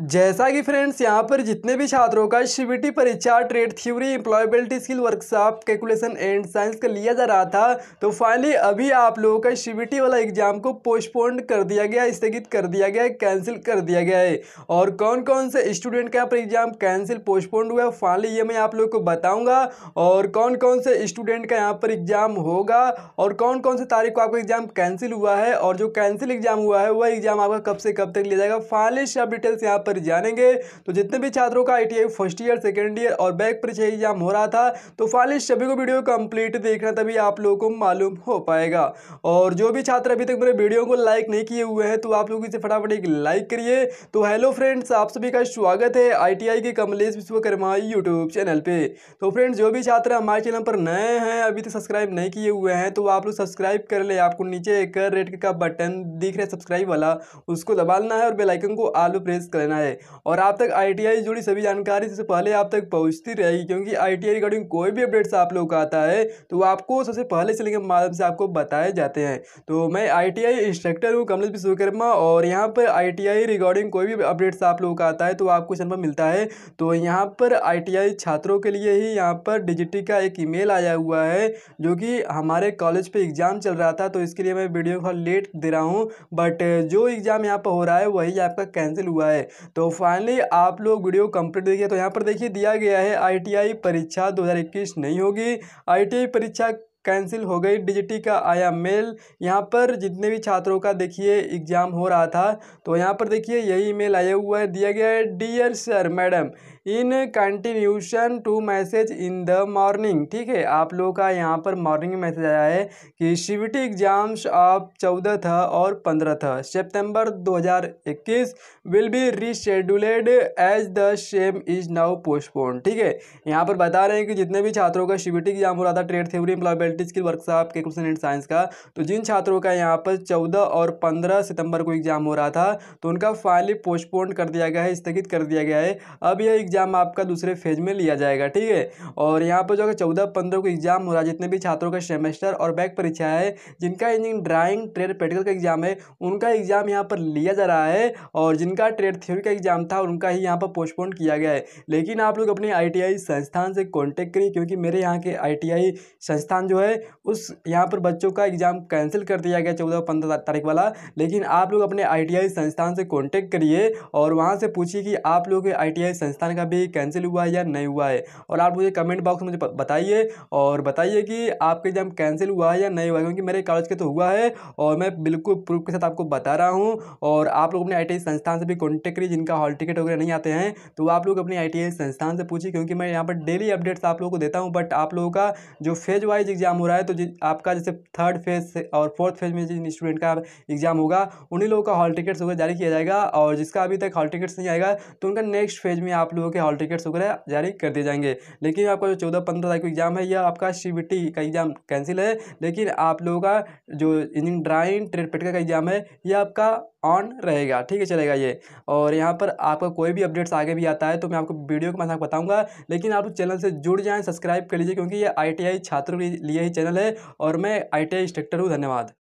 जैसा कि फ्रेंड्स यहाँ पर जितने भी छात्रों का सीबीटी परीक्षा trade theory employability skill workshop calculation and science का लिया जा रहा था तो फाइनली अभी आप लोगों का सीबीटी वाला एग्जाम को पोस्टपोन्ड कर दिया गया स्थगित कर दिया गया कैंसिल कर दिया गया है और कौन कौन से स्टूडेंट का यहाँ पर एग्जाम कैंसिल पोस्टपोन्ड हुआ फाइनली ये मैं आप लोग को बताऊँगा और कौन कौन से स्टूडेंट का यहाँ पर एग्जाम होगा और कौन कौन से तारीख को आपका एग्जाम कैंसिल हुआ है और जो कैंसिल एग्जाम हुआ है वह एग्जाम आपका कब से कब तक लिया जाएगा फाइनली सब डिटेल्स यहाँ पर जानेंगे तो जितने भी छात्रों का आई फर्स्ट ईयर सेकेंड ईयर और बैक परीक्षा एग्जाम हो रहा था तो फाइनली सभी को वीडियो कंप्लीट देखना तभी आप लोगों को मालूम हो पाएगा और जो भी छात्र अभी तक मेरे वीडियो को लाइक नहीं किए हुए हैं तो आप लोग इसे फटाफट एक लाइक करिए तो हेलो फ्रेंड्स आप सभी का स्वागत है आईटीआई के कमलेश विश्वकर्मा यूट्यूब चैनल पे तो फ्रेंड्स जो भी छात्र हमारे चैनल पर नए हैं अभी तक सब्सक्राइब नहीं किए हुए हैं तो आप लोग सब्सक्राइब कर ले आपको नीचे एक रेड का बटन दिख रहा है सब्सक्राइब वाला उसको दबाना है और बेलाइकन को आलू प्रेस करना करना है और आप तक आईटीआई से जुड़ी सभी जानकारी सबसे पहले आप तक पहुंचती रहेगी क्योंकि आईटीआई रिगार्डिंग कोई भी अपडेट्स आप लोग का आता है तो आपको सबसे पहले से लेकर माध्यम से आपको बताए जाते हैं तो मैं आई इंस्ट्रक्टर हूँ कमलेश विश्वकर्मा और यहाँ पर आई रिगार्डिंग कोई भी अपडेट्स आप लोग का आता है तो आपको इस पर मिलता है तो यहाँ पर आई छात्रों के लिए ही यहाँ पर डिजिटी का एक ई आया हुआ है जो कि हमारे कॉलेज पर एग्ज़ाम चल रहा था तो इसके लिए मैं वीडियो थोड़ा लेट दे रहा हूँ बट जो एग्ज़ाम यहाँ पर हो रहा है वही आपका कैंसिल हुआ है तो फाइनली आप लोग वीडियो कंप्लीट देखिए तो यहाँ पर देखिए दिया गया है आईटीआई परीक्षा 2021 नहीं होगी आईटीआई परीक्षा कैंसिल हो गई डिजिटी का आया मेल यहाँ पर जितने भी छात्रों का देखिए एग्ज़ाम हो रहा था तो यहाँ पर देखिए यही मेल आया हुआ है दिया गया है dear sir madam in continuation to message in the morning ठीक है आप लोगों का यहाँ पर मॉर्निंग में मैसेज आया है कि शिविटी एग्जाम्स ऑफ चौदह था और पंद्रह था सितंबर 2021 will be rescheduled as the same is now postpone ठीक है यहाँ पर बता रहे हैं कि जितने भी छात्रों का शिविटी एग्जाम हो रहा था trade theory employability skill workshop के क्वेश्चन एंड साइंस का तो जिन छात्रों का यहाँ पर चौदह और पंद्रह सितंबर को एग्जाम हो रहा था तो उनका फाइनली पोस्टपोन कर दिया गया है स्थगित कर दिया गया है अब यह एग्जाम एग्ज़ाम आपका दूसरे फेज में लिया जाएगा ठीक है और यहाँ पर जो है चौदह पंद्रह को एग्ज़ाम हो रहा है जितने भी छात्रों का सेमेस्टर और बैक परीक्षा है जिनका इंजीनियरिंग ड्राइंग ट्रेड प्रैक्टिकल का एग्ज़ाम है उनका एग्ज़ाम यहाँ पर लिया जा रहा है और जिनका ट्रेड थ्योरी का एग्ज़ाम था उनका ही यहाँ पर पोस्टपोन किया गया है लेकिन आप लोग अपने आई संस्थान से कॉन्टेक्ट करिए क्योंकि मेरे यहाँ के आई संस्थान जो है उस यहाँ पर बच्चों का एग्ज़ाम कैंसिल कर दिया गया चौदह पंद्रह तारीख वाला लेकिन आप लोग अपने आई संस्थान से कॉन्टेक्ट करिए और वहाँ से पूछिए कि आप लोग आई संस्थान का अभी कैंसिल हुआ है या नहीं हुआ है और आप मुझे कमेंट बॉक्स में मुझे बताइए और बताइए कि आपका एग्ज़ाम कैंसिल हुआ है या नहीं हुआ क्योंकि मेरे कॉलेज के तो हुआ है और मैं बिल्कुल प्रूफ के साथ आपको बता रहा हूँ और आप लोग अपने आई संस्थान से भी कॉन्टेक्ट करिए जिनका हॉल टिकट वगैरह नहीं आते हैं तो आप लोग अपने आई संस्थान से पूछिए क्योंकि मैं यहाँ पर डेली अपडेट्स आप लोगों को देता हूँ बट आप लोगों का जो फेज वाइज एग्ज़ाम हो रहा है तो आपका जैसे थर्ड फेज और फोर्थ फेज में जिन स्टूडेंट का एग्ज़ाम होगा उन्हीं लोगों का हॉल टिकट्स वगैरह जारी किया जाएगा और जिसका अभी तक हॉल टिकट्स नहीं आएगा तो उनका नेक्स्ट फेज में आप लोग लोगों के हॉल टिकट्स वगैरह जारी कर दिए जाएंगे लेकिन आपका जो चौदह पंद्रह तारीख को एग्ज़ाम है यह आपका सी का एग्ज़ाम कैंसिल है लेकिन आप लोगों का जो इंजीनियरिंग ड्राइंग ट्रेड पेटका का एग्ज़ाम है यह आपका ऑन रहेगा ठीक है चलेगा ये और यहाँ पर आपका कोई भी अपडेट्स आगे भी आता है तो मैं आपको वीडियो के माध्यम बताऊंगा लेकिन आप चैनल से जुड़ जाएं सब्सक्राइब कर लीजिए क्योंकि ये आई छात्रों के लिए ही चैनल है और मैं आई टी इंस्ट्रक्टर हूँ धन्यवाद